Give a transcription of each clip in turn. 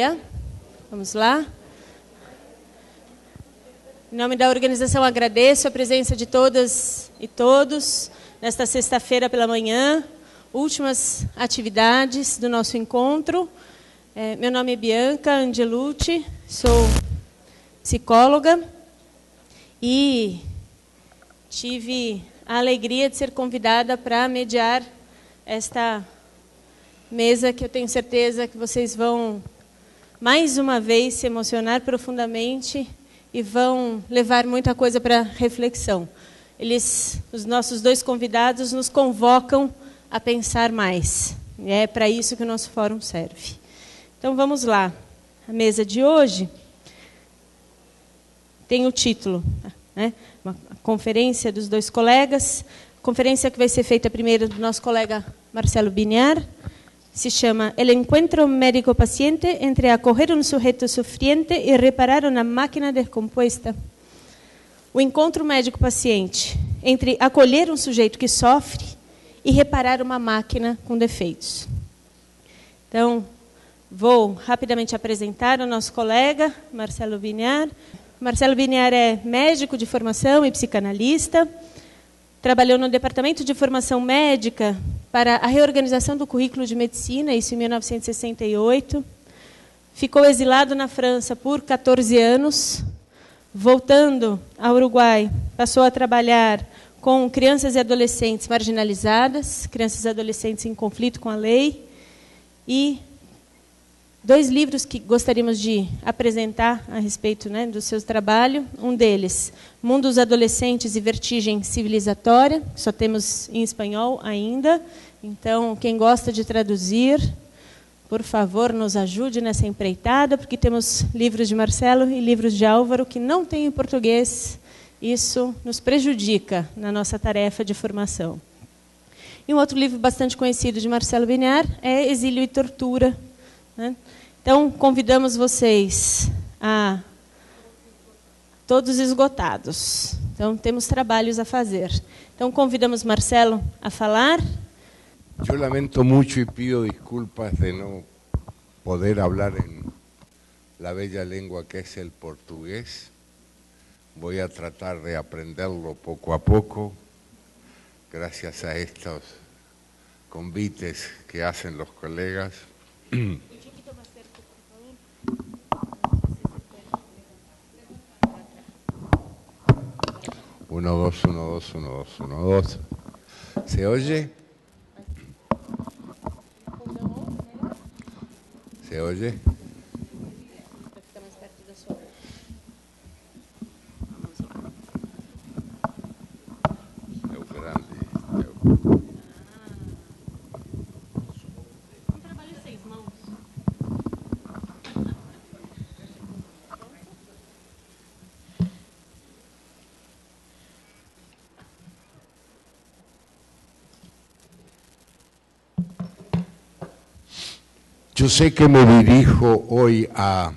dia. Vamos lá. Em nome da organização, agradeço a presença de todas e todos nesta sexta-feira pela manhã, últimas atividades do nosso encontro. É, meu nome é Bianca Angelucci, sou psicóloga e tive a alegria de ser convidada para mediar esta mesa que eu tenho certeza que vocês vão mais uma vez se emocionar profundamente e vão levar muita coisa para reflexão. Eles, os nossos dois convidados, nos convocam a pensar mais. E é para isso que o nosso fórum serve. Então vamos lá. A mesa de hoje tem o título, né? Uma conferência dos dois colegas, conferência que vai ser feita primeiro do nosso colega Marcelo Biniar se chama El encuentro médico-paciente entre acolher um sujeito sofrente e reparar uma máquina descomposta. O encontro médico-paciente entre acolher um sujeito que sofre e reparar uma máquina com defeitos. Então, vou rapidamente apresentar o nosso colega, Marcelo Biniar. Marcelo Biniar é médico de formação e psicanalista trabalhou no Departamento de Formação Médica para a reorganização do currículo de medicina, isso em 1968. Ficou exilado na França por 14 anos. Voltando ao Uruguai, passou a trabalhar com crianças e adolescentes marginalizadas, crianças e adolescentes em conflito com a lei, e dois livros que gostaríamos de apresentar a respeito né, do seu trabalho. Um deles, Mundo dos Adolescentes e Vertigem Civilizatória, só temos em espanhol ainda. Então, quem gosta de traduzir, por favor, nos ajude nessa empreitada, porque temos livros de Marcelo e livros de Álvaro que não têm em português. Isso nos prejudica na nossa tarefa de formação. E um outro livro bastante conhecido de Marcelo Binar é Exílio e Tortura, né? Então, convidamos vocês a. Todos esgotados. Então, temos trabalhos a fazer. Então, convidamos Marcelo a falar. Eu lamento muito e pido desculpas de não poder falar em la bella língua que é o português. Vou a tratar de aprender-lo pouco a pouco, graças a estes convites que fazem os colegas. Uno, dos, uno, dos, uno, dos, uno, dos. ¿Se oye? ¿Se oye? Yo sé que me dirijo hoy a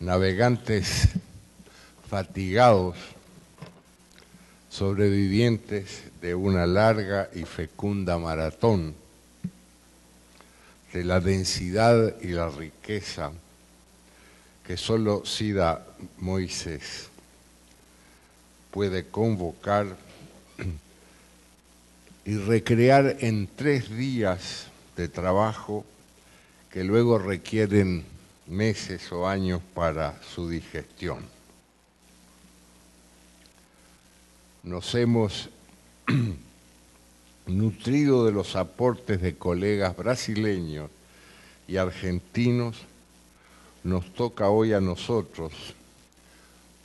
navegantes fatigados, sobrevivientes de una larga y fecunda maratón, de la densidad y la riqueza que solo Sida Moisés puede convocar y recrear en tres días de trabajo que luego requieren meses o años para su digestión. Nos hemos nutrido de los aportes de colegas brasileños y argentinos, nos toca hoy a nosotros,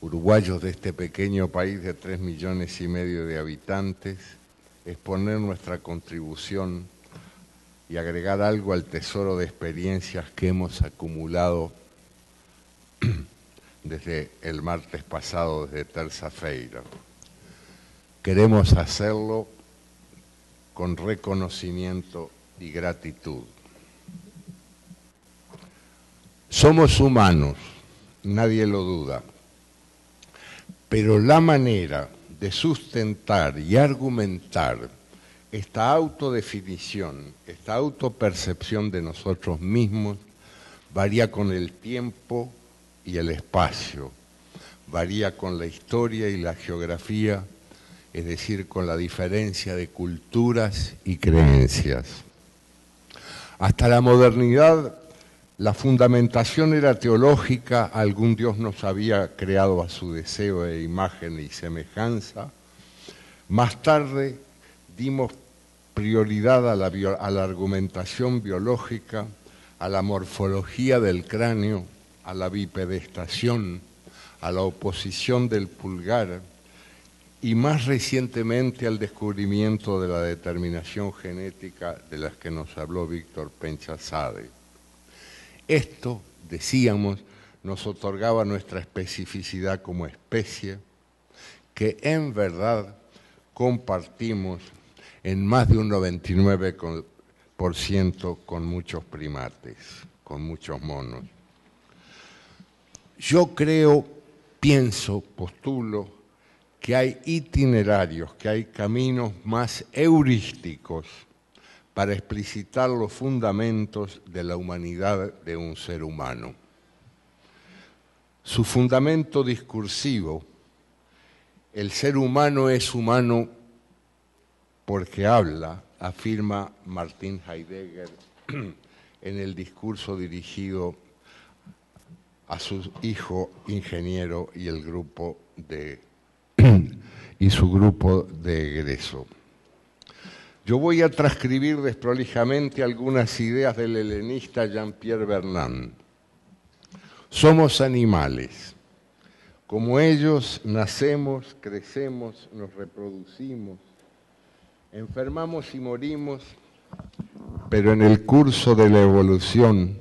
uruguayos de este pequeño país de tres millones y medio de habitantes, exponer nuestra contribución y agregar algo al tesoro de experiencias que hemos acumulado desde el martes pasado, desde terza feira Queremos hacerlo con reconocimiento y gratitud. Somos humanos, nadie lo duda, pero la manera de sustentar y argumentar esta autodefinición, esta autopercepción de nosotros mismos varía con el tiempo y el espacio, varía con la historia y la geografía, es decir, con la diferencia de culturas y creencias. Hasta la modernidad, la fundamentación era teológica, algún Dios nos había creado a su deseo e imagen y semejanza. Más tarde, dimos prioridad a la, argumentación biológica, a la morfología del cráneo, a la bipedestación, a la oposición del pulgar y más recientemente al descubrimiento de la determinación genética de las que nos habló Víctor Sade. Esto, decíamos, nos otorgaba nuestra especificidad como especie, que en verdad compartimos en más de un 99% con muchos primates, con muchos monos. Yo creo, pienso, postulo que hay itinerarios, que hay caminos más heurísticos para explicitar los fundamentos de la humanidad de un ser humano. Su fundamento discursivo, el ser humano es humano porque habla, afirma Martín Heidegger en el discurso dirigido a su hijo ingeniero y el grupo de y su grupo de egreso. Yo voy a transcribir desprolijamente algunas ideas del helenista Jean-Pierre Vernant. Somos animales. Como ellos nacemos, crecemos, nos reproducimos, enfermamos y morimos, pero en el curso de la evolución,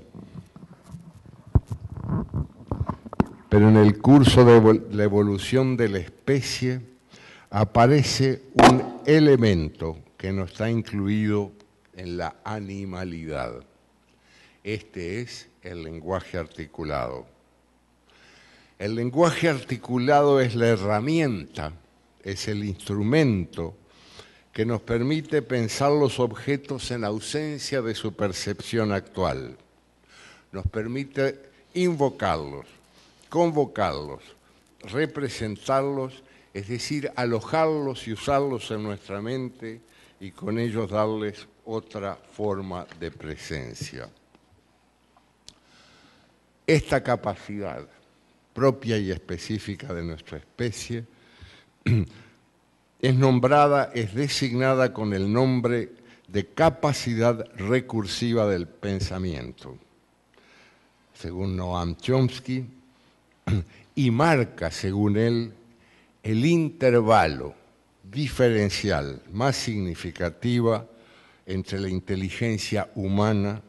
pero en el curso de la evolución de la especie aparece un elemento que no está incluido en la animalidad. Este es el lenguaje articulado. El lenguaje articulado es la herramienta, es el instrumento que nos permite pensar los objetos en ausencia de su percepción actual. Nos permite invocarlos, convocarlos, representarlos, es decir, alojarlos y usarlos en nuestra mente y con ellos darles otra forma de presencia. Esta capacidad propia y específica de nuestra especie es nombrada, es designada con el nombre de capacidad recursiva del pensamiento, según Noam Chomsky, y marca, según él, el intervalo diferencial más significativa entre la inteligencia humana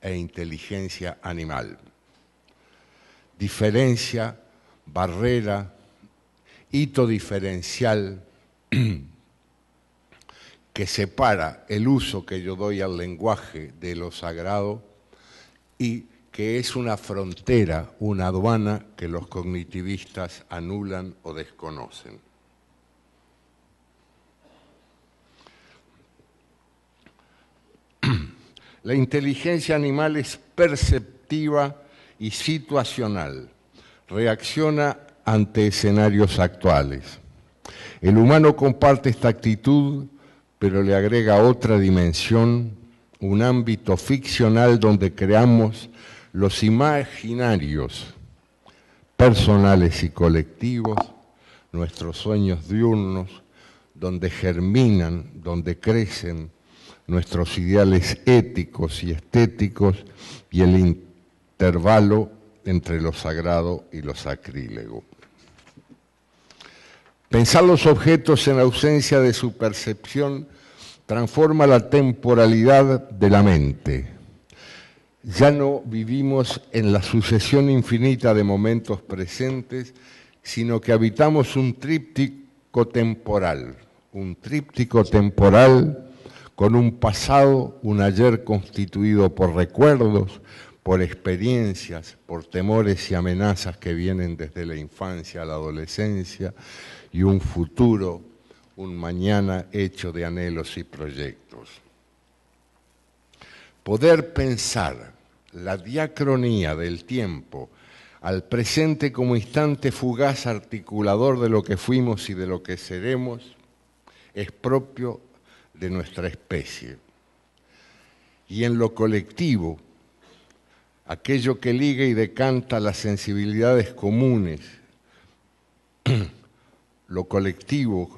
e inteligencia animal. Diferencia, barrera, hito diferencial, que separa el uso que yo doy al lenguaje de lo sagrado y que es una frontera, una aduana que los cognitivistas anulan o desconocen. La inteligencia animal es perceptiva y situacional, reacciona ante escenarios actuales. El humano comparte esta actitud, pero le agrega otra dimensión, un ámbito ficcional donde creamos los imaginarios personales y colectivos, nuestros sueños diurnos, donde germinan, donde crecen nuestros ideales éticos y estéticos y el intervalo entre lo sagrado y lo sacrílego. Pensar los objetos en ausencia de su percepción transforma la temporalidad de la mente. Ya no vivimos en la sucesión infinita de momentos presentes, sino que habitamos un tríptico temporal, un tríptico temporal con un pasado, un ayer constituido por recuerdos, por experiencias, por temores y amenazas que vienen desde la infancia a la adolescencia, y un futuro, un mañana hecho de anhelos y proyectos. Poder pensar la diacronía del tiempo al presente como instante fugaz articulador de lo que fuimos y de lo que seremos es propio de nuestra especie. Y en lo colectivo, aquello que liga y decanta las sensibilidades comunes lo colectivo,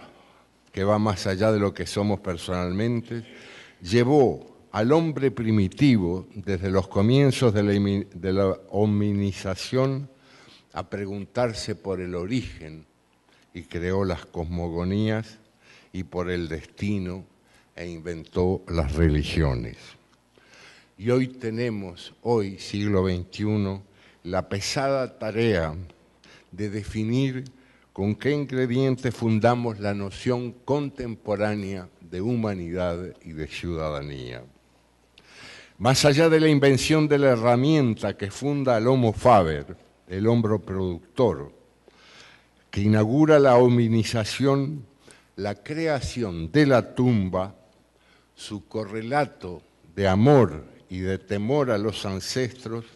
que va más allá de lo que somos personalmente, llevó al hombre primitivo desde los comienzos de la, hominización a preguntarse por el origen y creó las cosmogonías y por el destino e inventó las religiones. Y hoy tenemos, hoy siglo XXI, la pesada tarea de definir con qué ingredientes fundamos la noción contemporánea de humanidad y de ciudadanía. Más allá de la invención de la herramienta que funda al Homo Faber, el hombro productor, que inaugura la hominización, la creación de la tumba, su correlato de amor y de temor a los ancestros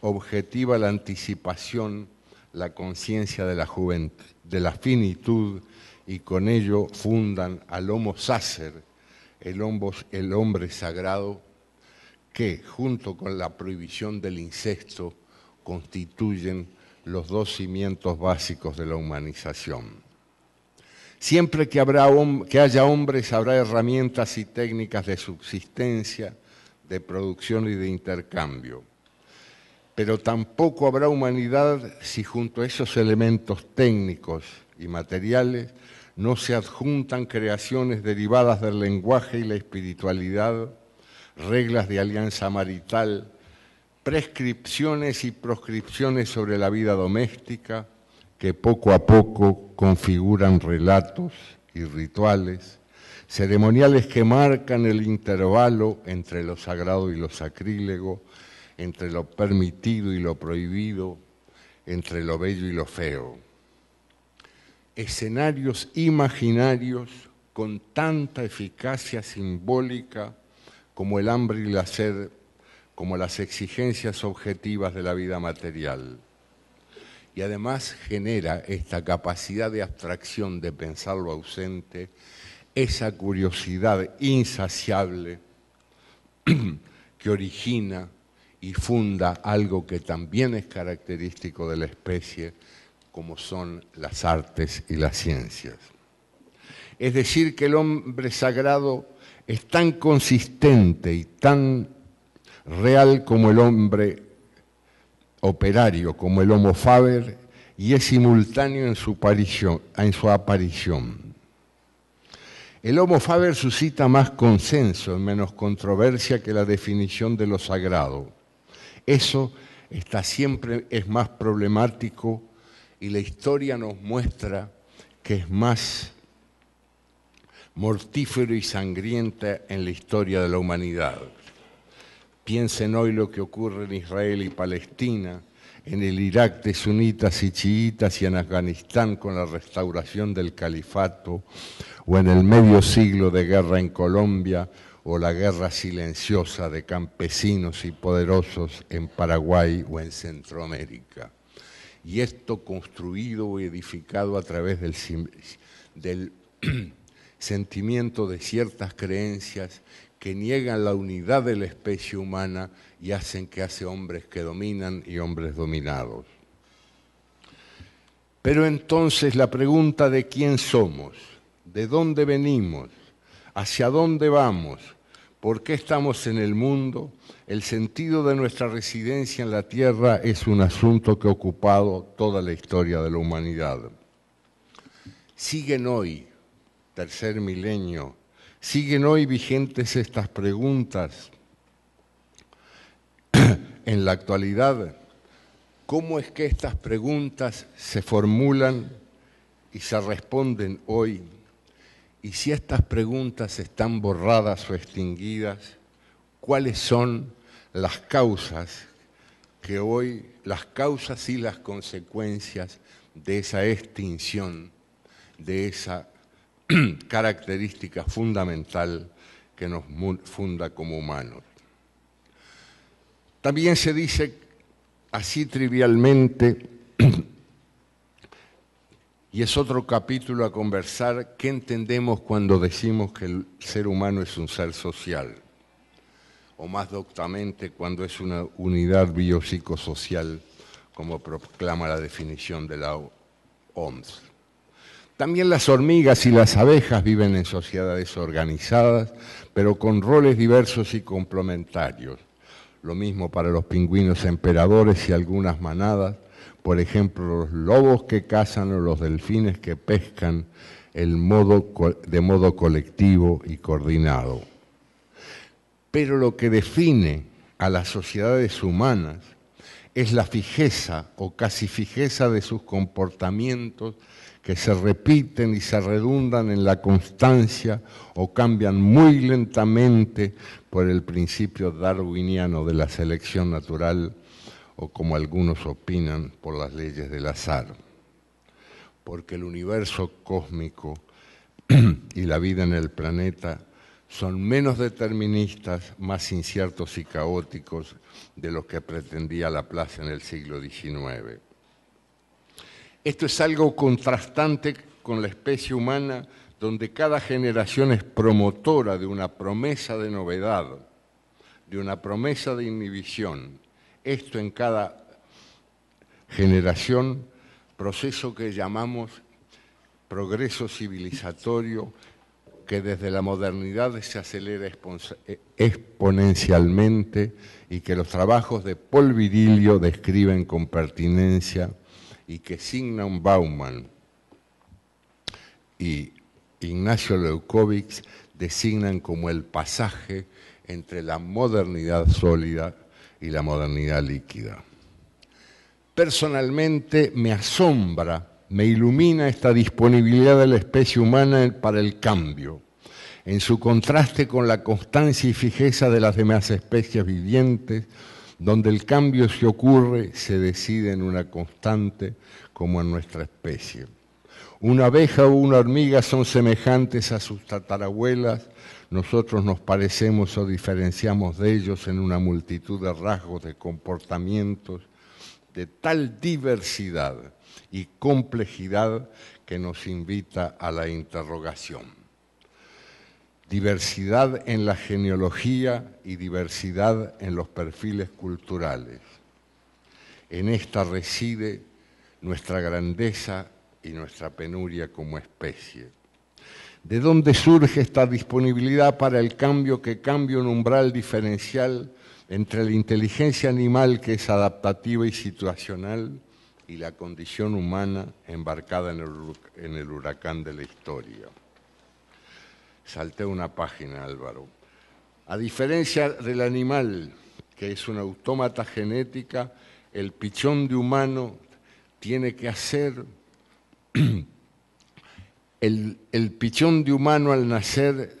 objetiva la anticipación, la conciencia de la juventud de la finitud y con ello fundan al Homo Sacer, el, hombre sagrado, que junto con la prohibición del incesto constituyen los dos cimientos básicos de la humanización. Siempre que, haya hombres habrá herramientas y técnicas de subsistencia, de producción y de intercambio pero tampoco habrá humanidad si junto a esos elementos técnicos y materiales no se adjuntan creaciones derivadas del lenguaje y la espiritualidad, reglas de alianza marital, prescripciones y proscripciones sobre la vida doméstica que poco a poco configuran relatos y rituales, ceremoniales que marcan el intervalo entre lo sagrado y lo sacrílego, entre lo permitido y lo prohibido, entre lo bello y lo feo. Escenarios imaginarios con tanta eficacia simbólica como el hambre y la sed, como las exigencias objetivas de la vida material. Y además genera esta capacidad de abstracción de pensar lo ausente, esa curiosidad insaciable que origina y funda algo que también es característico de la especie, como son las artes y las ciencias. Es decir, que el hombre sagrado es tan consistente y tan real como el hombre operario, como el Homo Faber, y es simultáneo en su, aparición, El Homo Faber suscita más consenso, menos controversia que la definición de lo sagrado eso está siempre es más problemático y la historia nos muestra que es más mortífero y sangrienta en la historia de la humanidad. Piensen hoy lo que ocurre en Israel y Palestina, en el Irak de sunitas y chiitas y en Afganistán con la restauración del califato, o en el medio siglo de guerra en Colombia, o la guerra silenciosa de campesinos y poderosos en Paraguay o en Centroamérica. Y esto construido o edificado a través del, del sentimiento de ciertas creencias que niegan la unidad de la especie humana y hacen que hace hombres que dominan y hombres dominados. Pero entonces la pregunta de quién somos, de dónde venimos, hacia dónde vamos, por qué estamos en el mundo, el sentido de nuestra residencia en la Tierra es un asunto que ha ocupado toda la historia de la humanidad. Siguen hoy, tercer milenio, siguen hoy vigentes estas preguntas. en la actualidad, ¿cómo es que estas preguntas se formulan y se responden hoy y si estas preguntas están borradas o extinguidas, ¿cuáles son las causas que hoy, las causas y las consecuencias de esa extinción, de esa característica fundamental que nos funda como humanos? También se dice así trivialmente y es otro capítulo a conversar qué entendemos cuando decimos que el ser humano es un ser social, o más doctamente cuando es una unidad biopsicosocial, como proclama la definición de la OMS. También las hormigas y las abejas viven en sociedades organizadas, pero con roles diversos y complementarios. Lo mismo para los pingüinos emperadores y algunas manadas, por ejemplo, los lobos que cazan o los delfines que pescan de modo colectivo y coordinado. Pero lo que define a las sociedades humanas es la fijeza o casi fijeza de sus comportamientos que se repiten y se redundan en la constancia o cambian muy lentamente por el principio darwiniano de la selección natural o como algunos opinan, por las leyes del azar. Porque el universo cósmico y la vida en el planeta son menos deterministas, más inciertos y caóticos de lo que pretendía la plaza en el siglo XIX. Esto es algo contrastante con la especie humana, donde cada generación es promotora de una promesa de novedad, de una promesa de inhibición, esto en cada generación, proceso que llamamos progreso civilizatorio, que desde la modernidad se acelera eh, exponencialmente y que los trabajos de Paul Virilio describen con pertinencia y que signan Bauman y Ignacio Leukovic designan como el pasaje entre la modernidad sólida y la modernidad líquida. Personalmente me asombra, me ilumina esta disponibilidad de la especie humana para el cambio, en su contraste con la constancia y fijeza de las demás especies vivientes, donde el cambio se ocurre, se decide en una constante como en nuestra especie. Una abeja o una hormiga son semejantes a sus tatarabuelas nosotros nos parecemos o diferenciamos de ellos en una multitud de rasgos, de comportamientos, de tal diversidad y complejidad que nos invita a la interrogación. Diversidad en la genealogía y diversidad en los perfiles culturales. En esta reside nuestra grandeza y nuestra penuria como especie. ¿De dónde surge esta disponibilidad para el cambio que cambia un umbral diferencial entre la inteligencia animal que es adaptativa y situacional y la condición humana embarcada en el, huracán de la historia? Salté una página, Álvaro. A diferencia del animal, que es un autómata genética, el pichón de humano tiene que hacer el, pichón de humano al nacer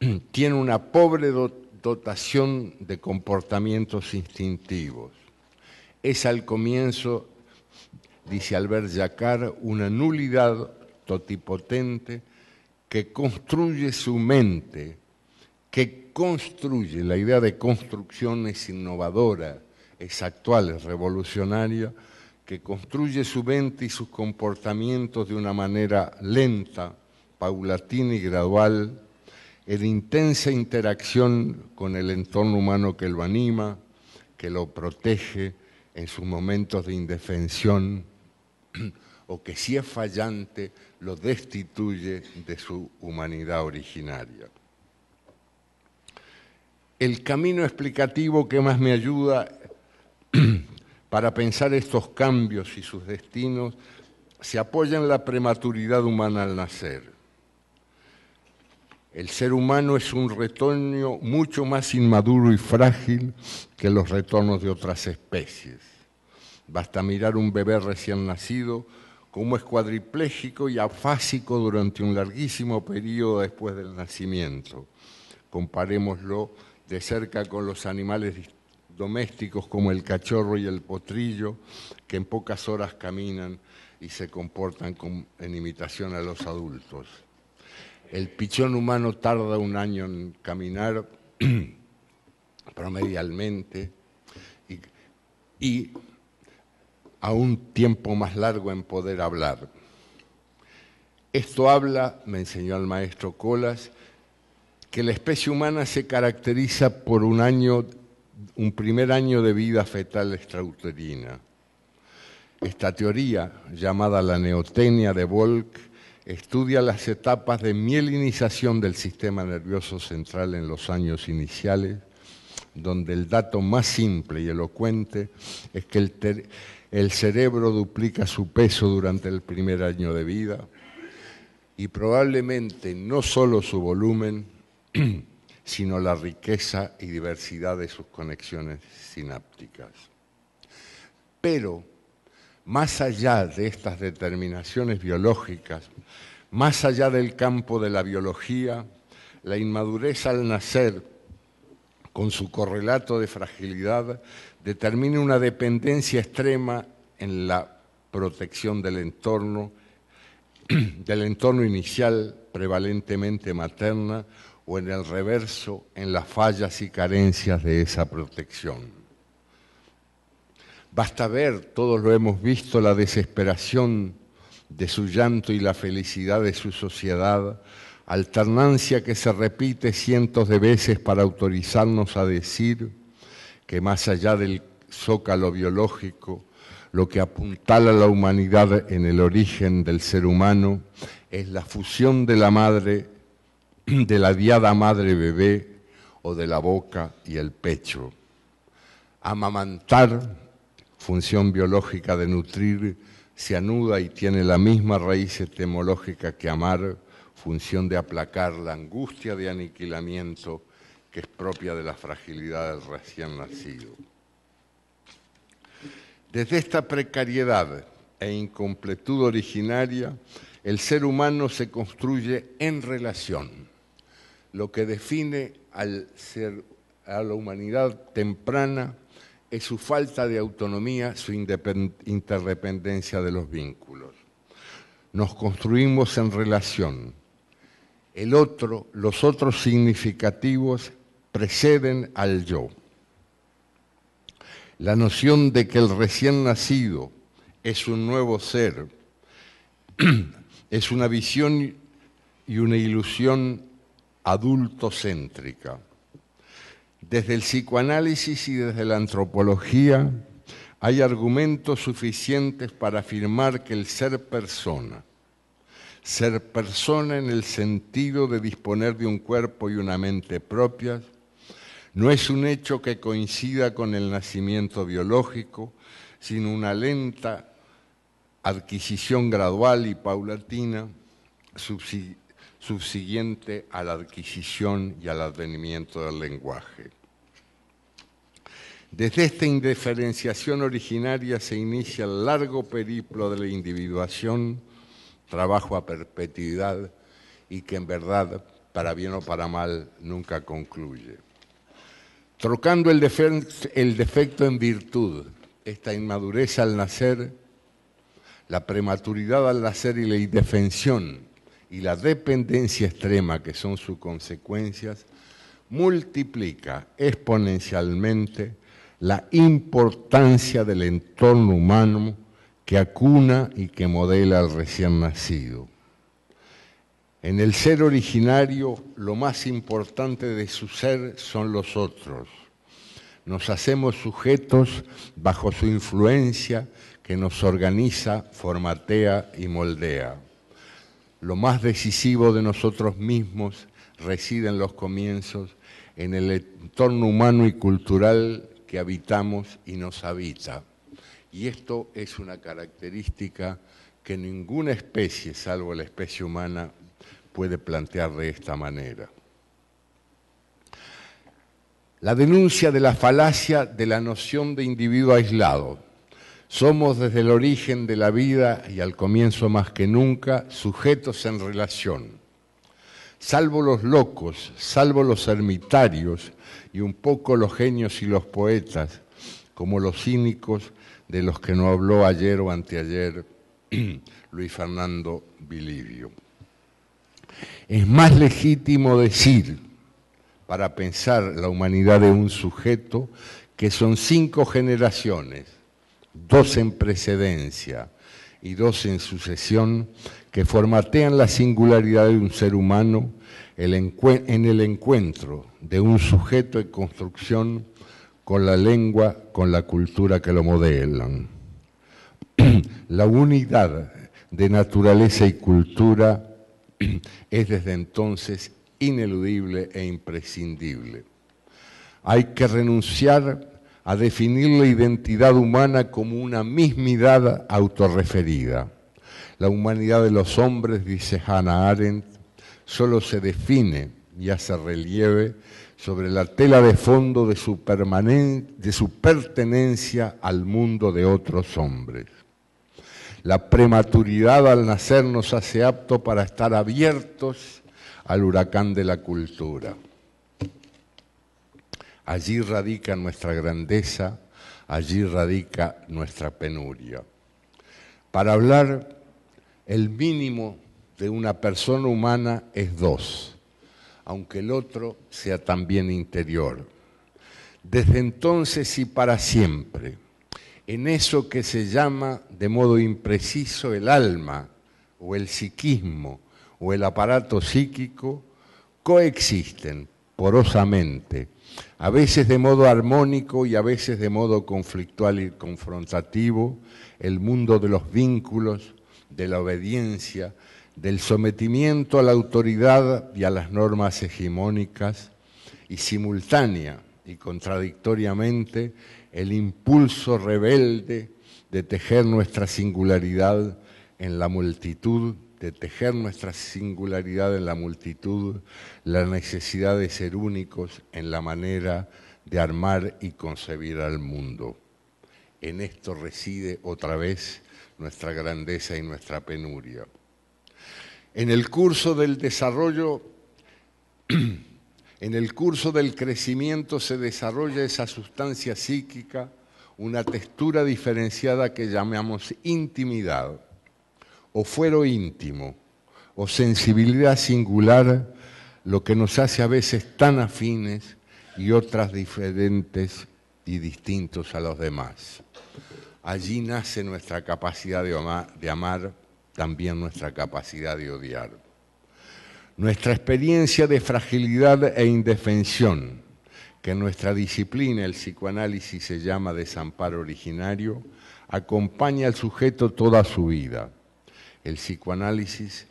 tiene una pobre dotación de comportamientos instintivos. Es al comienzo, dice Albert Jacquard, una nulidad totipotente que construye su mente, que construye, la idea de construcción es innovadora, es actual, es revolucionaria, que construye su mente y sus comportamientos de una manera lenta, paulatina y gradual, en intensa interacción con el entorno humano que lo anima, que lo protege en sus momentos de indefensión, o que si es fallante lo destituye de su humanidad originaria. El camino explicativo que más me ayuda Para pensar estos cambios y sus destinos se apoya en la prematuridad humana al nacer. El ser humano es un retoño mucho más inmaduro y frágil que los retornos de otras especies. Basta mirar un bebé recién nacido como es cuadripléjico y afásico durante un larguísimo periodo después del nacimiento. Comparémoslo de cerca con los animales domésticos como el cachorro y el potrillo, que en pocas horas caminan y se comportan en imitación a los adultos. El pichón humano tarda un año en caminar promedialmente y, y a un tiempo más largo en poder hablar. Esto habla, me enseñó el maestro Colas, que la especie humana se caracteriza por un año un primer año de vida fetal extrauterina. Esta teoría, llamada la neotenia de Volk, estudia las etapas de mielinización del sistema nervioso central en los años iniciales, donde el dato más simple y elocuente es que el, cerebro duplica su peso durante el primer año de vida y probablemente no solo su volumen, sino la riqueza y diversidad de sus conexiones sinápticas. Pero, más allá de estas determinaciones biológicas, más allá del campo de la biología, la inmadurez al nacer, con su correlato de fragilidad, determina una dependencia extrema en la protección del entorno, del entorno inicial prevalentemente materna, o en el reverso en las fallas y carencias de esa protección. Basta ver, todos lo hemos visto, la desesperación de su llanto y la felicidad de su sociedad, alternancia que se repite cientos de veces para autorizarnos a decir que más allá del zócalo biológico, lo que apuntala la humanidad en el origen del ser humano es la fusión de la madre de la diada madre bebé o de la boca y el pecho. Amamantar, función biológica de nutrir, se anuda y tiene la misma raíz etimológica que amar, función de aplacar la angustia de aniquilamiento que es propia de la fragilidad del recién nacido. Desde esta precariedad e incompletud originaria, el ser humano se construye en relación lo que define al ser, a la humanidad temprana es su falta de autonomía, su interdependencia de los vínculos. Nos construimos en relación. El otro, los otros significativos preceden al yo. La noción de que el recién nacido es un nuevo ser es una visión y una ilusión adultocéntrica. Desde el psicoanálisis y desde la antropología hay argumentos suficientes para afirmar que el ser persona, ser persona en el sentido de disponer de un cuerpo y una mente propias, no es un hecho que coincida con el nacimiento biológico, sino una lenta adquisición gradual y paulatina, subsiguiente a la adquisición y al advenimiento del lenguaje. Desde esta indiferenciación originaria se inicia el largo periplo de la individuación, trabajo a perpetuidad y que en verdad, para bien o para mal, nunca concluye. Trocando el, el defecto en virtud, esta inmadurez al nacer, la prematuridad al nacer y la indefensión y la dependencia extrema que son sus consecuencias, multiplica exponencialmente la importancia del entorno humano que acuna y que modela al recién nacido. En el ser originario, lo más importante de su ser son los otros. Nos hacemos sujetos bajo su influencia que nos organiza, formatea y moldea. Lo más decisivo de nosotros mismos reside en los comienzos, en el entorno humano y cultural que habitamos y nos habita. Y esto es una característica que ninguna especie, salvo la especie humana, puede plantear de esta manera. La denuncia de la falacia de la noción de individuo aislado, somos desde el origen de la vida y al comienzo más que nunca sujetos en relación. Salvo los locos, salvo los ermitarios y un poco los genios y los poetas, como los cínicos de los que no habló ayer o anteayer Luis Fernando Bilirio. Es más legítimo decir, para pensar la humanidad de un sujeto, que son cinco generaciones dos en precedencia y dos en sucesión, que formatean la singularidad de un ser humano en el encuentro de un sujeto en construcción con la lengua, con la cultura que lo modelan. La unidad de naturaleza y cultura es desde entonces ineludible e imprescindible. Hay que renunciar a definir la identidad humana como una mismidad autorreferida. La humanidad de los hombres, dice Hannah Arendt, solo se define y hace relieve sobre la tela de fondo de su, de su pertenencia al mundo de otros hombres. La prematuridad al nacer nos hace apto para estar abiertos al huracán de la cultura. Allí radica nuestra grandeza, allí radica nuestra penuria. Para hablar, el mínimo de una persona humana es dos, aunque el otro sea también interior. Desde entonces y para siempre, en eso que se llama de modo impreciso el alma o el psiquismo o el aparato psíquico, coexisten porosamente a veces de modo armónico y a veces de modo conflictual y confrontativo, el mundo de los vínculos, de la obediencia, del sometimiento a la autoridad y a las normas hegemónicas, y simultánea y contradictoriamente el impulso rebelde de tejer nuestra singularidad en la multitud de tejer nuestra singularidad en la multitud, la necesidad de ser únicos en la manera de armar y concebir al mundo. En esto reside otra vez nuestra grandeza y nuestra penuria. En el curso del desarrollo, en el curso del crecimiento se desarrolla esa sustancia psíquica, una textura diferenciada que llamamos intimidad o fuero íntimo o sensibilidad singular lo que nos hace a veces tan afines y otras diferentes y distintos a los demás. Allí nace nuestra capacidad de amar, también nuestra capacidad de odiar. Nuestra experiencia de fragilidad e indefensión, que en nuestra disciplina, el psicoanálisis, se llama desamparo originario, acompaña al sujeto toda su vida el psicoanálisis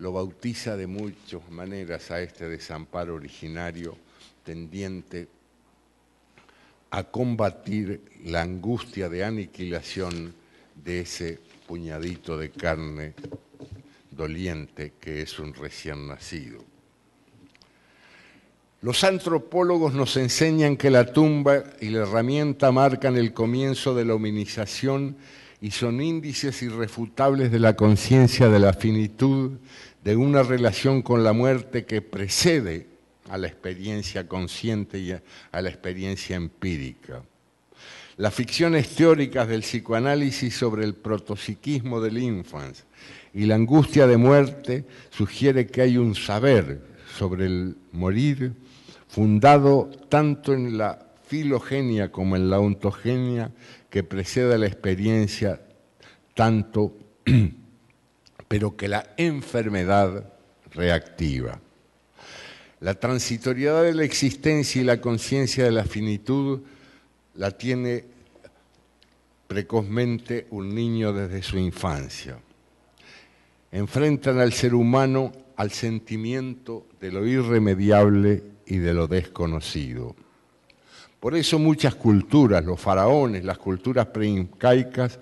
lo bautiza de muchas maneras a este desamparo originario tendiente a combatir la angustia de aniquilación de ese puñadito de carne doliente que es un recién nacido. Los antropólogos nos enseñan que la tumba y la herramienta marcan el comienzo de la humanización y son índices irrefutables de la conciencia de la finitud de una relación con la muerte que precede a la experiencia consciente y a la experiencia empírica. Las ficciones teóricas del psicoanálisis sobre el protopsiquismo del infancia y la angustia de muerte sugiere que hay un saber sobre el morir fundado tanto en la filogenia como en la ontogenia que preceda la experiencia tanto, pero que la enfermedad reactiva. La transitoriedad de la existencia y la conciencia de la finitud la tiene precozmente un niño desde su infancia. Enfrentan al ser humano al sentimiento de lo irremediable y de lo desconocido. Por eso muchas culturas, los faraones, las culturas preincaicas,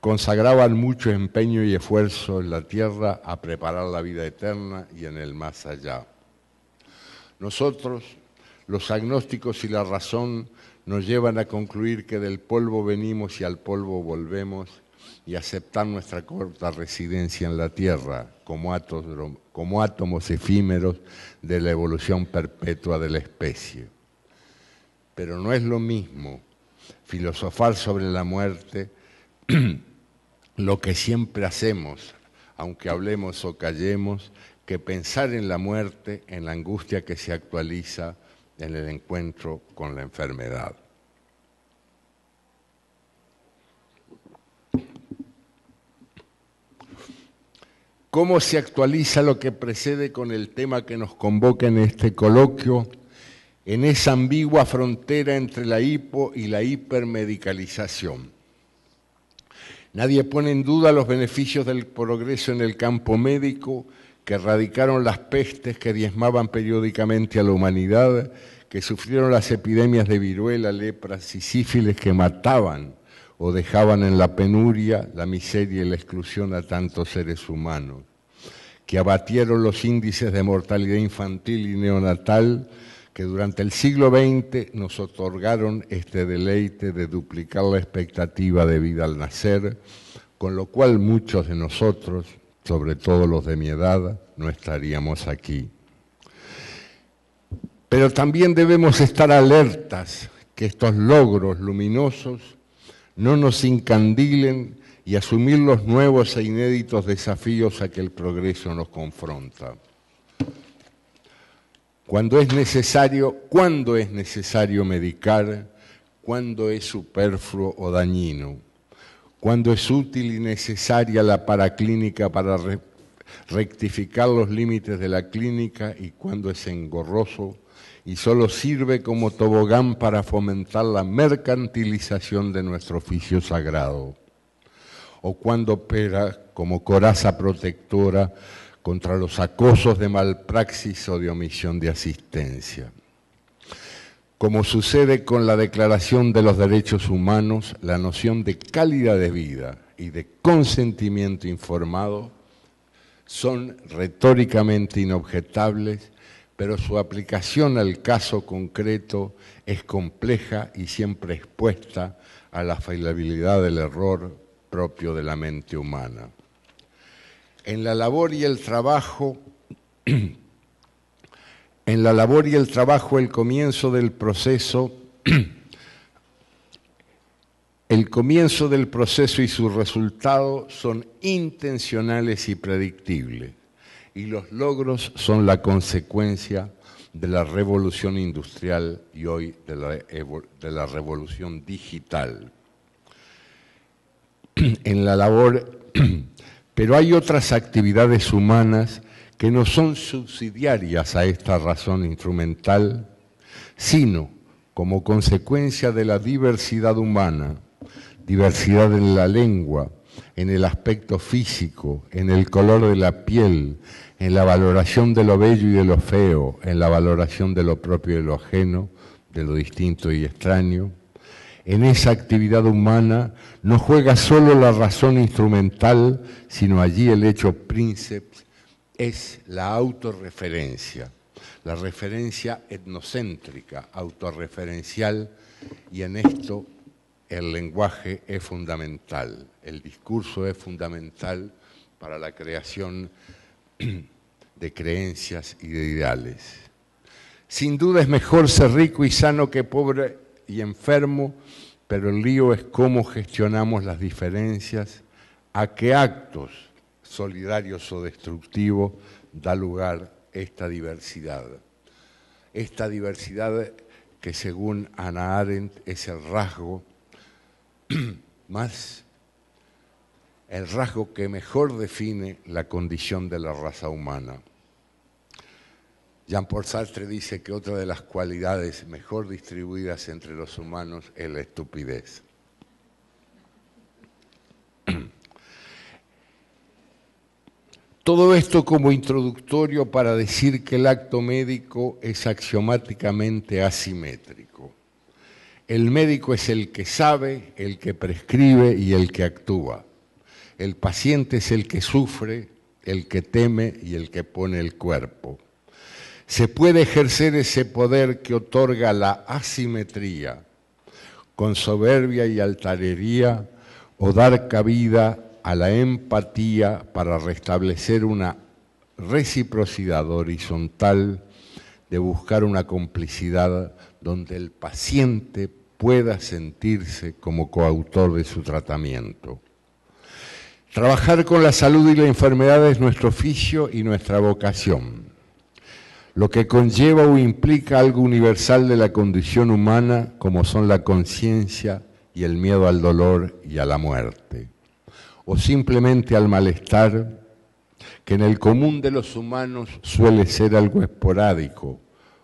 consagraban mucho empeño y esfuerzo en la tierra a preparar la vida eterna y en el más allá. Nosotros, los agnósticos y la razón, nos llevan a concluir que del polvo venimos y al polvo volvemos y aceptar nuestra corta residencia en la Tierra como átomos efímeros de la evolución perpetua de la especie pero no es lo mismo filosofar sobre la muerte, lo que siempre hacemos, aunque hablemos o callemos, que pensar en la muerte, en la angustia que se actualiza en el encuentro con la enfermedad. ¿Cómo se actualiza lo que precede con el tema que nos convoca en este coloquio? en esa ambigua frontera entre la hipo y la hipermedicalización. Nadie pone en duda los beneficios del progreso en el campo médico que erradicaron las pestes que diezmaban periódicamente a la humanidad, que sufrieron las epidemias de viruela, lepras y sífilis que mataban o dejaban en la penuria, la miseria y la exclusión a tantos seres humanos, que abatieron los índices de mortalidad infantil y neonatal, que durante el siglo XX nos otorgaron este deleite de duplicar la expectativa de vida al nacer, con lo cual muchos de nosotros, sobre todo los de mi edad, no estaríamos aquí. Pero también debemos estar alertas que estos logros luminosos no nos incandilen y asumir los nuevos e inéditos desafíos a que el progreso nos confronta cuando es necesario, cuándo es necesario medicar, cuándo es superfluo o dañino, cuándo es útil y necesaria la paraclínica para rectificar los límites de la clínica y cuándo es engorroso y solo sirve como tobogán para fomentar la mercantilización de nuestro oficio sagrado, o cuando opera como coraza protectora contra los acosos de malpraxis o de omisión de asistencia. Como sucede con la Declaración de los Derechos Humanos, la noción de calidad de vida y de consentimiento informado son retóricamente inobjetables, pero su aplicación al caso concreto es compleja y siempre expuesta a la fallabilidad del error propio de la mente humana en la labor y el trabajo, en la labor y el trabajo, el comienzo del proceso, el comienzo del proceso y su resultado son intencionales y predictibles, y los logros son la consecuencia de la revolución industrial y hoy de la, de la revolución digital. En la labor pero hay otras actividades humanas que no son subsidiarias a esta razón instrumental, sino como consecuencia de la diversidad humana, diversidad en la lengua, en el aspecto físico, en el color de la piel, en la valoración de lo bello y de lo feo, en la valoración de lo propio y de lo ajeno, de lo distinto y extraño, en esa actividad humana no juega solo la razón instrumental, sino allí el hecho príncipe es la autorreferencia, la referencia etnocéntrica, autorreferencial, y en esto el lenguaje es fundamental, el discurso es fundamental para la creación de creencias y de ideales. Sin duda es mejor ser rico y sano que pobre y enfermo, pero el lío es cómo gestionamos las diferencias, a qué actos solidarios o destructivos da lugar esta diversidad. Esta diversidad que según Ana Arendt es el rasgo más, el rasgo que mejor define la condición de la raza humana. Jean-Paul Sartre dice que otra de las cualidades mejor distribuidas entre los humanos es la estupidez. Todo esto como introductorio para decir que el acto médico es axiomáticamente asimétrico. El médico es el que sabe, el que prescribe y el que actúa. El paciente es el que sufre, el que teme y el que pone el cuerpo se puede ejercer ese poder que otorga la asimetría con soberbia y altarería o dar cabida a la empatía para restablecer una reciprocidad horizontal de buscar una complicidad donde el paciente pueda sentirse como coautor de su tratamiento. Trabajar con la salud y la enfermedad es nuestro oficio y nuestra vocación lo que conlleva o implica algo universal de la condición humana como son la conciencia y el miedo al dolor y a la muerte, o simplemente al malestar, que en el común de los humanos suele ser algo esporádico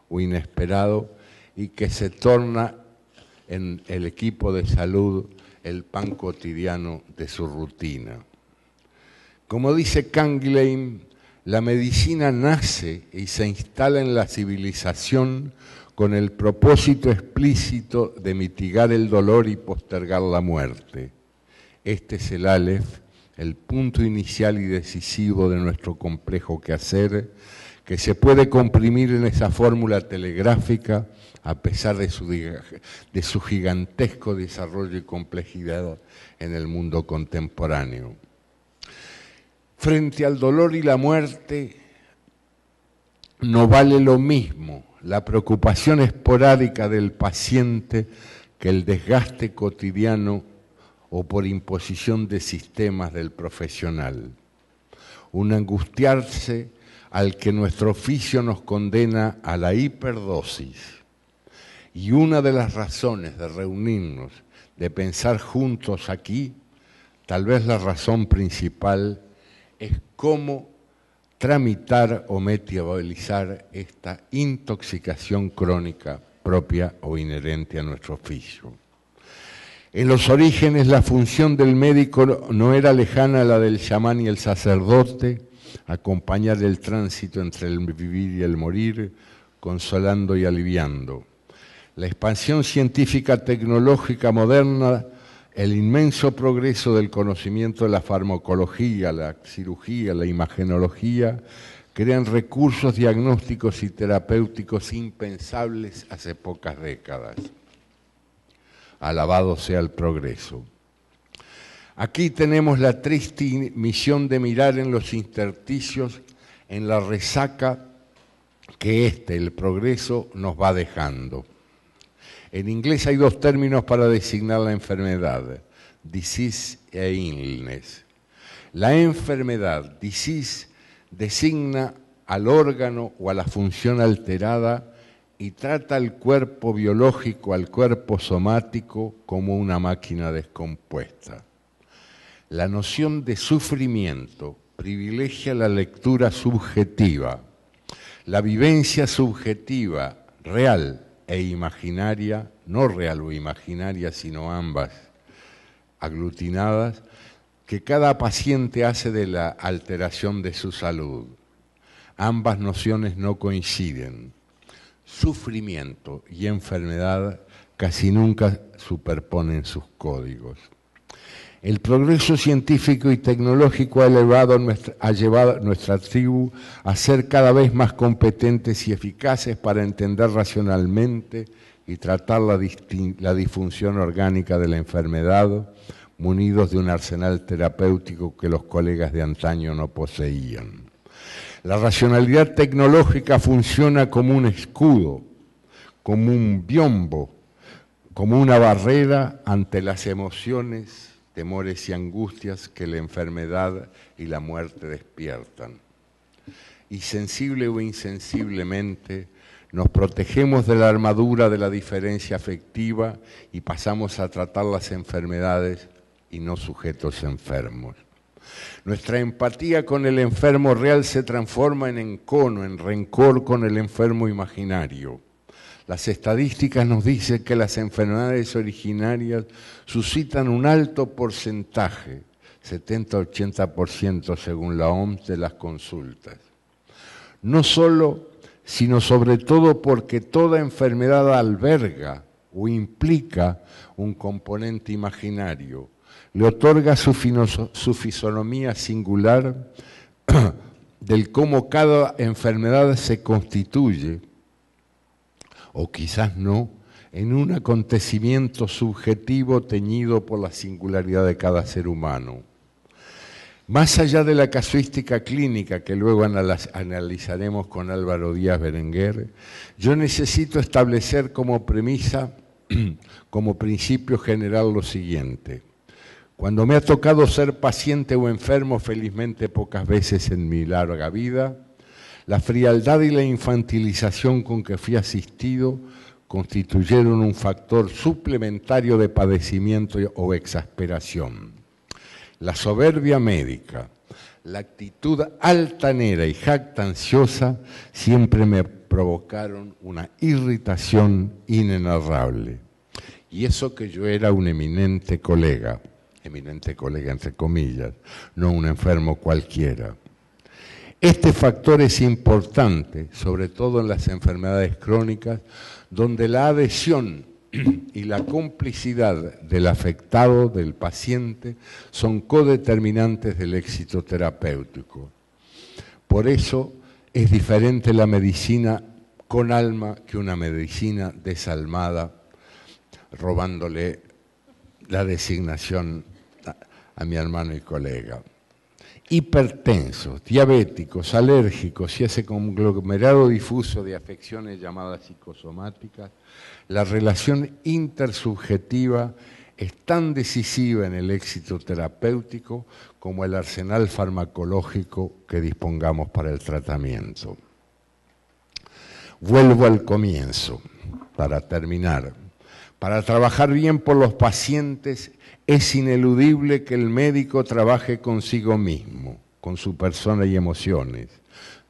o inesperado y que se torna en el equipo de salud el pan cotidiano de su rutina. Como dice Canglame, la medicina nace y se instala en la civilización con el propósito explícito de mitigar el dolor y postergar la muerte. Este es el Aleph, el punto inicial y decisivo de nuestro complejo quehacer, que se puede comprimir en esa fórmula telegráfica a pesar de su, de su gigantesco desarrollo y complejidad en el mundo contemporáneo frente al dolor y la muerte no vale lo mismo la preocupación esporádica del paciente que el desgaste cotidiano o por imposición de sistemas del profesional. Un angustiarse al que nuestro oficio nos condena a la hiperdosis. Y una de las razones de reunirnos, de pensar juntos aquí, tal vez la razón principal cómo tramitar o metiabilizar esta intoxicación crónica propia o inherente a nuestro oficio. En los orígenes la función del médico no era lejana a la del chamán y el sacerdote, acompañar el tránsito entre el vivir y el morir, consolando y aliviando. La expansión científica tecnológica moderna el inmenso progreso del conocimiento de la farmacología, la cirugía, la imagenología, crean recursos diagnósticos y terapéuticos impensables hace pocas décadas. Alabado sea el progreso. Aquí tenemos la triste misión de mirar en los intersticios, en la resaca que este, el progreso, nos va dejando. En inglés hay dos términos para designar la enfermedad, disease e illness. La enfermedad, disease, designa al órgano o a la función alterada y trata al cuerpo biológico, al cuerpo somático, como una máquina descompuesta. La noción de sufrimiento privilegia la lectura subjetiva, la vivencia subjetiva, real, e imaginaria, no real o imaginaria, sino ambas, aglutinadas, que cada paciente hace de la alteración de su salud. Ambas nociones no coinciden. Sufrimiento y enfermedad casi nunca superponen sus códigos. El progreso científico y tecnológico ha, elevado llevado a nuestra tribu a ser cada vez más competentes y eficaces para entender racionalmente y tratar la disfunción orgánica de la enfermedad, munidos de un arsenal terapéutico que los colegas de antaño no poseían. La racionalidad tecnológica funciona como un escudo, como un biombo, como una barrera ante las emociones temores y angustias que la enfermedad y la muerte despiertan. Y sensible o insensiblemente, nos protegemos de la armadura de la diferencia afectiva y pasamos a tratar las enfermedades y no sujetos enfermos. Nuestra empatía con el enfermo real se transforma en encono, en rencor con el enfermo imaginario. Las estadísticas nos dicen que las enfermedades originarias suscitan un alto porcentaje, 70-80% según la OMS, de las consultas. No solo, sino sobre todo porque toda enfermedad alberga o implica un componente imaginario, le otorga su, su fisonomía singular del cómo cada enfermedad se constituye o quizás no, en un acontecimiento subjetivo teñido por la singularidad de cada ser humano. Más allá de la casuística clínica que luego analizaremos con Álvaro Díaz Berenguer, yo necesito establecer como premisa, como principio general lo siguiente. Cuando me ha tocado ser paciente o enfermo, felizmente pocas veces en mi larga vida, la frialdad y la infantilización con que fui asistido constituyeron un factor suplementario de padecimiento o exasperación. La soberbia médica, la actitud altanera y jactanciosa siempre me provocaron una irritación inenarrable. Y eso que yo era un eminente colega, eminente colega entre comillas, no un enfermo cualquiera. Este factor es importante, sobre todo en las enfermedades crónicas, donde la adhesión y la complicidad del afectado, del paciente, son codeterminantes del éxito terapéutico. Por eso es diferente la medicina con alma que una medicina desalmada, robándole la designación a, mi hermano y colega hipertensos, diabéticos, alérgicos y ese conglomerado difuso de afecciones llamadas psicosomáticas, la relación intersubjetiva es tan decisiva en el éxito terapéutico como el arsenal farmacológico que dispongamos para el tratamiento. Vuelvo al comienzo, para terminar. Para trabajar bien por los pacientes es ineludible que el médico trabaje consigo mismo, con su persona y emociones,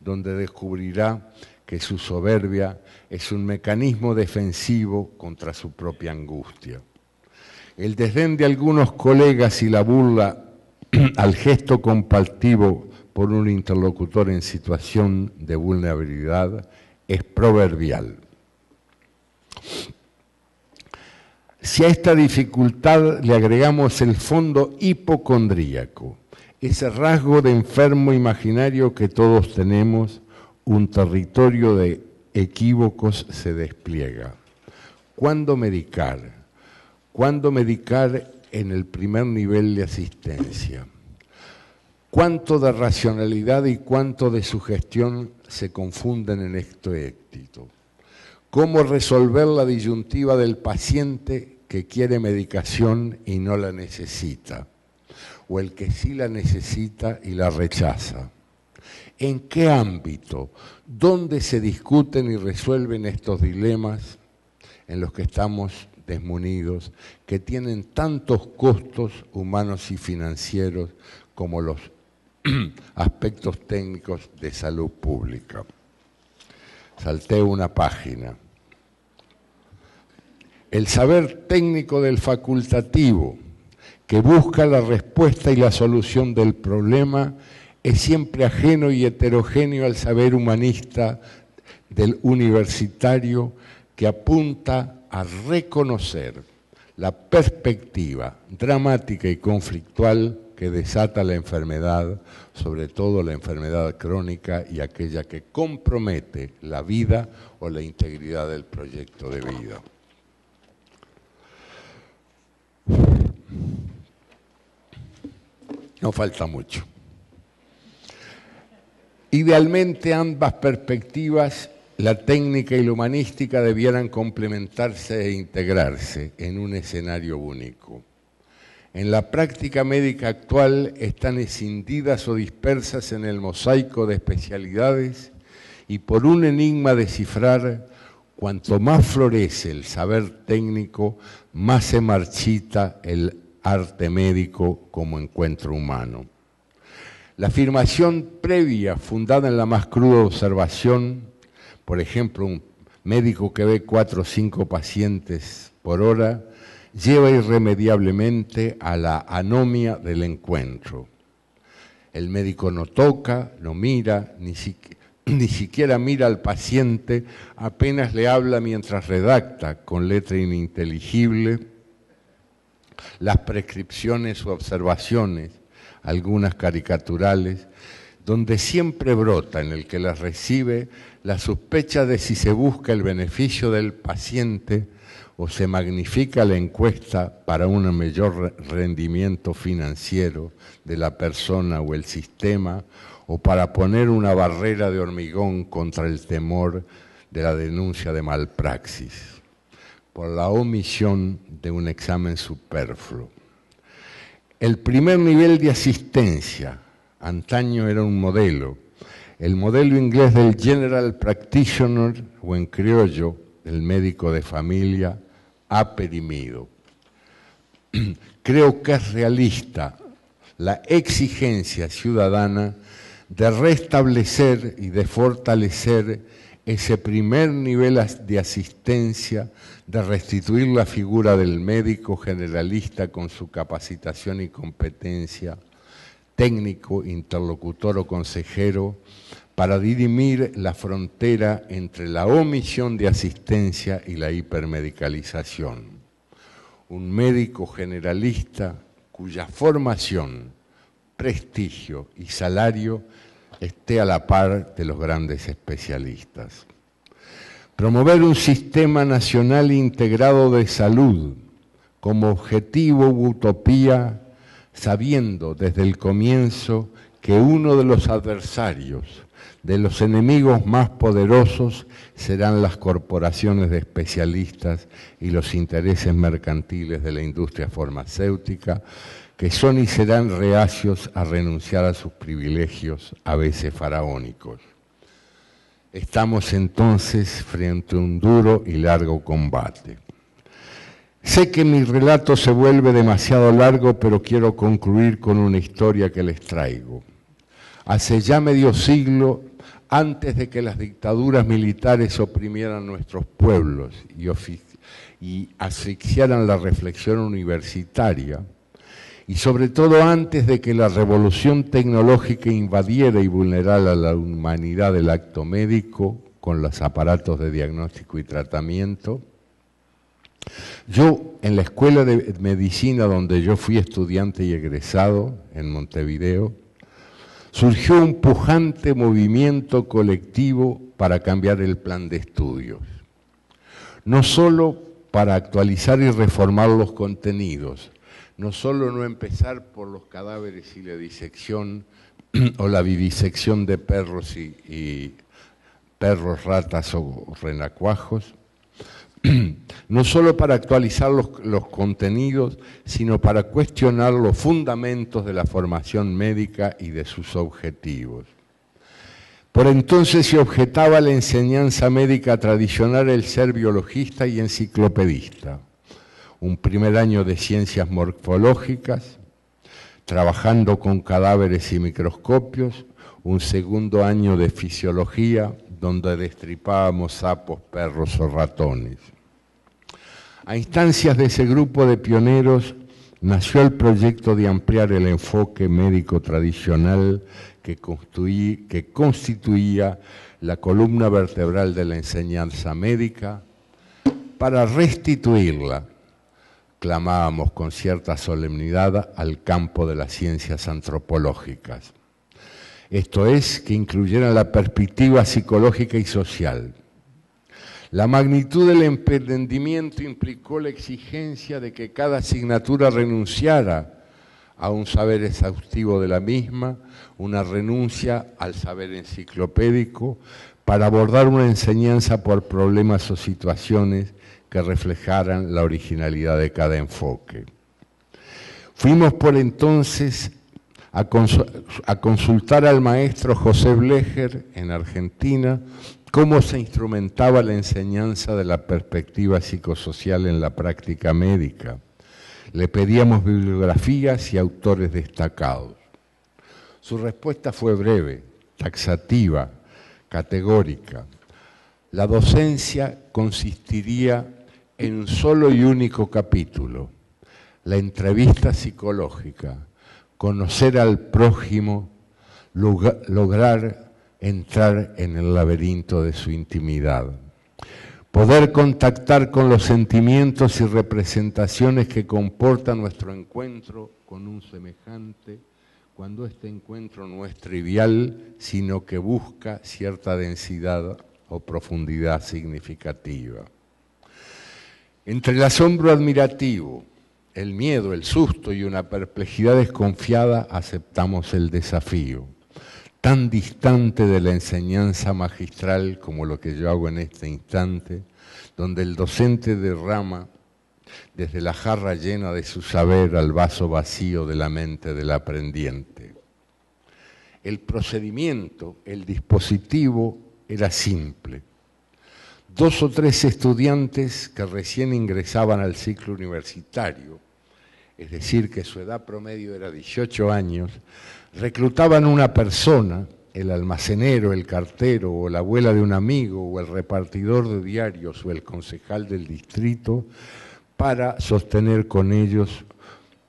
donde descubrirá que su soberbia es un mecanismo defensivo contra su propia angustia. El desdén de algunos colegas y la burla al gesto compartido por un interlocutor en situación de vulnerabilidad es proverbial. Si a esta dificultad le agregamos el fondo hipocondríaco, ese rasgo de enfermo imaginario que todos tenemos, un territorio de equívocos se despliega. ¿Cuándo medicar? ¿Cuándo medicar en el primer nivel de asistencia? ¿Cuánto de racionalidad y cuánto de sugestión se confunden en este éxito? cómo resolver la disyuntiva del paciente que quiere medicación y no la necesita, o el que sí la necesita y la rechaza. ¿En qué ámbito? ¿Dónde se discuten y resuelven estos dilemas en los que estamos desmunidos, que tienen tantos costos humanos y financieros como los aspectos técnicos de salud pública? Salté una página. El saber técnico del facultativo, que busca la respuesta y la solución del problema, es siempre ajeno y heterogéneo al saber humanista del universitario que apunta a reconocer la perspectiva dramática y conflictual que desata la enfermedad, sobre todo la enfermedad crónica y aquella que compromete la vida o la integridad del proyecto de vida. No falta mucho. Idealmente ambas perspectivas, la técnica y la humanística, debieran complementarse e integrarse en un escenario único. En la práctica médica actual están escindidas o dispersas en el mosaico de especialidades y por un enigma cifrar, cuanto más florece el saber técnico, más se marchita el arte médico como encuentro humano. La afirmación previa, fundada en la más cruda observación, por ejemplo, un médico que ve cuatro o cinco pacientes por hora, lleva irremediablemente a la anomia del encuentro. El médico no toca, no mira, ni, ni siquiera mira al paciente, apenas le habla mientras redacta con letra ininteligible las prescripciones o observaciones, algunas caricaturales, donde siempre brota en el que las recibe la sospecha de si se busca el beneficio del paciente o se magnifica la encuesta para un mayor rendimiento financiero de la persona o el sistema o para poner una barrera de hormigón contra el temor de la denuncia de malpraxis por la omisión de un examen superfluo. El primer nivel de asistencia, antaño era un modelo, el modelo inglés del General Practitioner o en criollo, el médico de familia, ha perimido. Creo que es realista la exigencia ciudadana de restablecer y de fortalecer ese primer nivel de asistencia de restituir la figura del médico generalista con su capacitación y competencia, técnico, interlocutor o consejero, para dirimir la frontera entre la omisión de asistencia y la hipermedicalización. Un médico generalista cuya formación, prestigio y salario esté a la par de los grandes especialistas. Promover un sistema nacional integrado de salud como objetivo u utopía, sabiendo desde el comienzo que uno de los adversarios, de los enemigos más poderosos, serán las corporaciones de especialistas y los intereses mercantiles de la industria farmacéutica, que son y serán reacios a renunciar a sus privilegios, a veces faraónicos. Estamos entonces frente a un duro y largo combate. Sé que mi relato se vuelve demasiado largo, pero quiero concluir con una historia que les traigo. Hace ya medio siglo, antes de que las dictaduras militares oprimieran nuestros pueblos y, y asfixiaran la reflexión universitaria, y sobre todo antes de que la revolución tecnológica invadiera y vulnerara a la humanidad del acto médico con los aparatos de diagnóstico y tratamiento. Yo en la escuela de medicina donde yo fui estudiante y egresado en Montevideo, surgió un pujante movimiento colectivo para cambiar el plan de estudios. No solo para actualizar y reformar los contenidos, no solo no empezar por los cadáveres y la disección o la vivisección de perros y, perros, ratas o renacuajos, no solo para actualizar los, los, contenidos, sino para cuestionar los fundamentos de la formación médica y de sus objetivos. Por entonces se objetaba la enseñanza médica tradicional el ser biologista y enciclopedista un primer año de ciencias morfológicas, trabajando con cadáveres y microscopios, un segundo año de fisiología, donde destripábamos sapos, perros o ratones. A instancias de ese grupo de pioneros nació el proyecto de ampliar el enfoque médico tradicional que, que constituía la columna vertebral de la enseñanza médica para restituirla clamábamos con cierta solemnidad al campo de las ciencias antropológicas. Esto es, que incluyeran la perspectiva psicológica y social. La magnitud del emprendimiento implicó la exigencia de que cada asignatura renunciara a un saber exhaustivo de la misma, una renuncia al saber enciclopédico, para abordar una enseñanza por problemas o situaciones que reflejaran la originalidad de cada enfoque. Fuimos por entonces a, consultar al maestro José Blecher en Argentina cómo se instrumentaba la enseñanza de la perspectiva psicosocial en la práctica médica. Le pedíamos bibliografías y autores destacados. Su respuesta fue breve, taxativa, categórica. La docencia consistiría en un solo y único capítulo, la entrevista psicológica, conocer al prójimo, lograr entrar en el laberinto de su intimidad, poder contactar con los sentimientos y representaciones que comporta nuestro encuentro con un semejante cuando este encuentro no es trivial, sino que busca cierta densidad o profundidad significativa. Entre el asombro admirativo, el miedo, el susto y una perplejidad desconfiada aceptamos el desafío, tan distante de la enseñanza magistral como lo que yo hago en este instante, donde el docente derrama desde la jarra llena de su saber al vaso vacío de la mente del aprendiente. El procedimiento, el dispositivo era simple dos o tres estudiantes que recién ingresaban al ciclo universitario, es decir, que su edad promedio era 18 años, reclutaban una persona, el almacenero, el cartero o la abuela de un amigo o el repartidor de diarios o el concejal del distrito, para sostener con ellos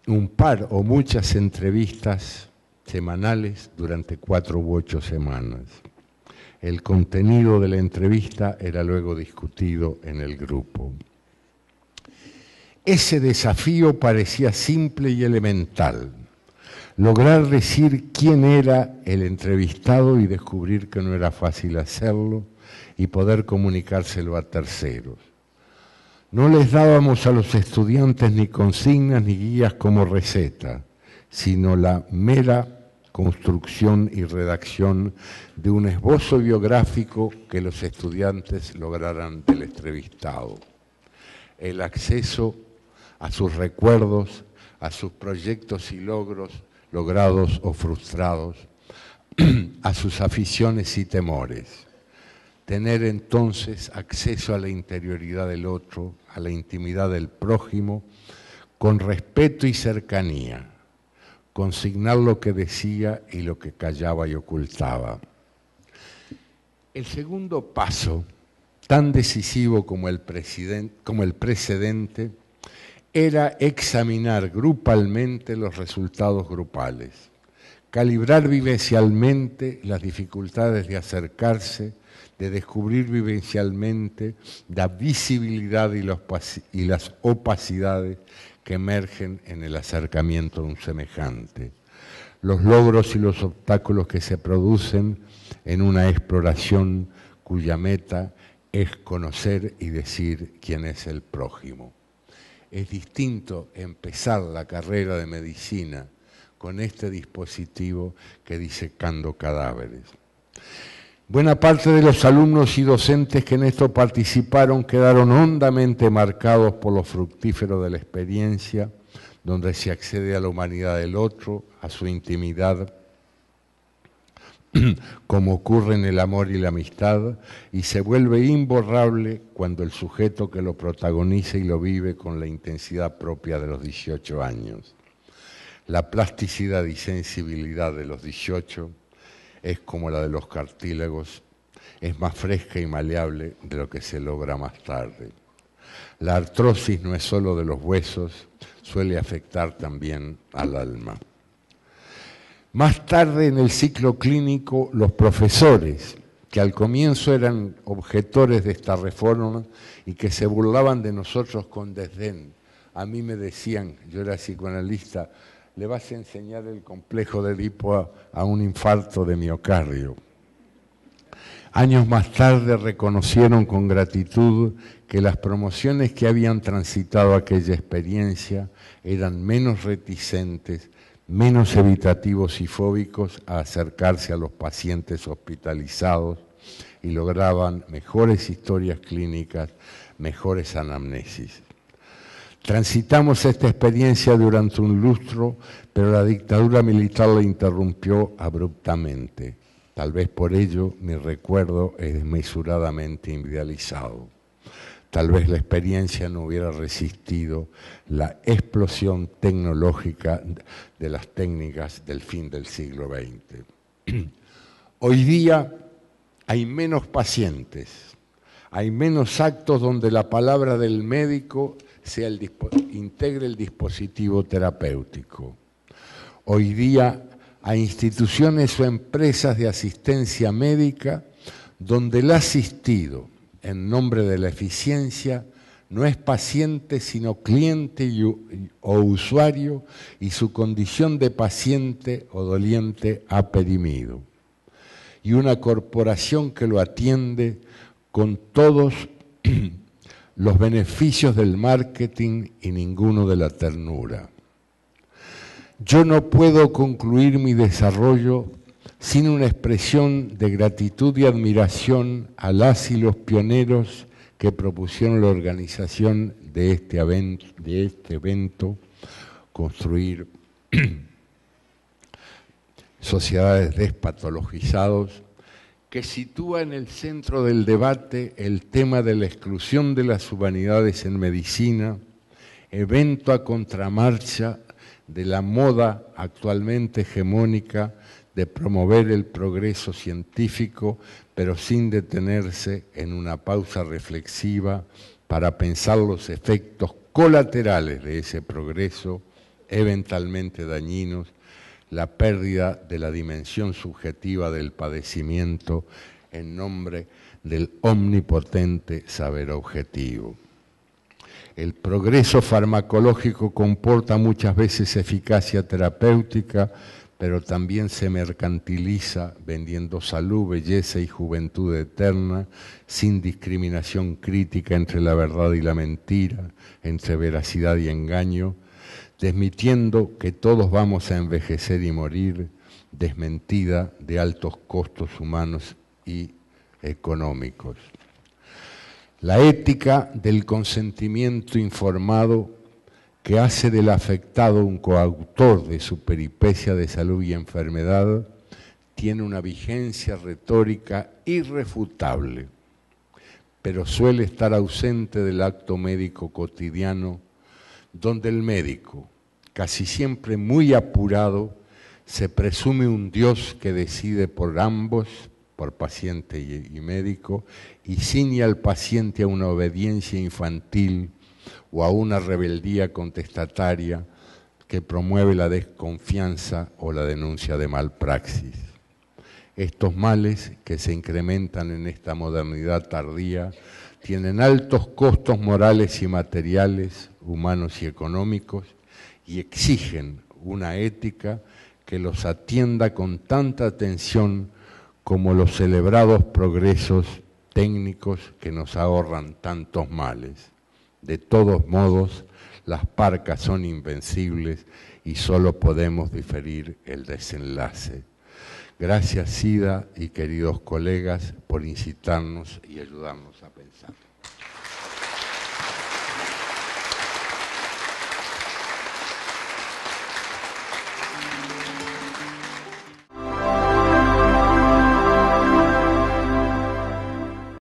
un par o muchas entrevistas semanales durante cuatro u ocho semanas. El contenido de la entrevista era luego discutido en el grupo. Ese desafío parecía simple y elemental. Lograr decir quién era el entrevistado y descubrir que no era fácil hacerlo y poder comunicárselo a terceros. No les dábamos a los estudiantes ni consignas ni guías como receta, sino la mera construcción y redacción de un esbozo biográfico que los estudiantes lograrán del entrevistado. El acceso a sus recuerdos, a sus proyectos y logros, logrados o frustrados, a sus aficiones y temores. Tener entonces acceso a la interioridad del otro, a la intimidad del prójimo, con respeto y cercanía consignar lo que decía y lo que callaba y ocultaba. El segundo paso, tan decisivo como el, precedente, era examinar grupalmente los resultados grupales, calibrar vivencialmente las dificultades de acercarse, de descubrir vivencialmente la visibilidad y las opacidades que emergen en el acercamiento a un semejante, los logros y los obstáculos que se producen en una exploración cuya meta es conocer y decir quién es el prójimo. Es distinto empezar la carrera de medicina con este dispositivo que «cando cadáveres. Buena parte de los alumnos y docentes que en esto participaron quedaron hondamente marcados por los fructíferos de la experiencia, donde se accede a la humanidad del otro, a su intimidad, como ocurre en el amor y la amistad, y se vuelve imborrable cuando el sujeto que lo protagoniza y lo vive con la intensidad propia de los 18 años. La plasticidad y sensibilidad de los 18 es como la de los cartílagos, es más fresca y maleable de lo que se logra más tarde. La artrosis no es solo de los huesos, suele afectar también al alma. Más tarde en el ciclo clínico, los profesores, que al comienzo eran objetores de esta reforma y que se burlaban de nosotros con desdén, a mí me decían, yo era psicoanalista, le vas a enseñar el complejo de Edipo a, a un infarto de miocardio. Años más tarde reconocieron con gratitud que las promociones que habían transitado aquella experiencia eran menos reticentes, menos evitativos y fóbicos a acercarse a los pacientes hospitalizados y lograban mejores historias clínicas, mejores anamnesis. Transitamos esta experiencia durante un lustro, pero la dictadura militar la interrumpió abruptamente. Tal vez por ello mi recuerdo es desmesuradamente idealizado. Tal vez la experiencia no hubiera resistido la explosión tecnológica de las técnicas del fin del siglo XX. Hoy día hay menos pacientes, hay menos actos donde la palabra del médico sea el, integre el dispositivo terapéutico. Hoy día a instituciones o empresas de asistencia médica donde el asistido, en nombre de la eficiencia, no es paciente sino cliente o usuario y su condición de paciente o doliente ha perimido. Y una corporación que lo atiende con todos los beneficios del marketing y ninguno de la ternura. Yo no puedo concluir mi desarrollo sin una expresión de gratitud y admiración a las y los pioneros que propusieron la organización de este evento, de este evento construir sociedades despatologizados que sitúa en el centro del debate el tema de la exclusión de las humanidades en medicina, evento a contramarcha de la moda actualmente hegemónica de promover el progreso científico, pero sin detenerse en una pausa reflexiva para pensar los efectos colaterales de ese progreso, eventualmente dañinos la pérdida de la dimensión subjetiva del padecimiento en nombre del omnipotente saber objetivo. El progreso farmacológico comporta muchas veces eficacia terapéutica, pero también se mercantiliza vendiendo salud, belleza y juventud eterna, sin discriminación crítica entre la verdad y la mentira, entre veracidad y engaño, desmitiendo que todos vamos a envejecer y morir, desmentida de altos costos humanos y económicos. La ética del consentimiento informado que hace del afectado un coautor de su peripecia de salud y enfermedad, tiene una vigencia retórica irrefutable, pero suele estar ausente del acto médico cotidiano, donde el médico, casi siempre muy apurado, se presume un Dios que decide por ambos, por paciente y, médico, y ciñe al paciente a una obediencia infantil o a una rebeldía contestataria que promueve la desconfianza o la denuncia de malpraxis. Estos males que se incrementan en esta modernidad tardía tienen altos costos morales y materiales, humanos y económicos, y exigen una ética que los atienda con tanta atención como los celebrados progresos técnicos que nos ahorran tantos males. De todos modos, las parcas son invencibles y solo podemos diferir el desenlace. Gracias Sida y queridos colegas por incitarnos y ayudarnos.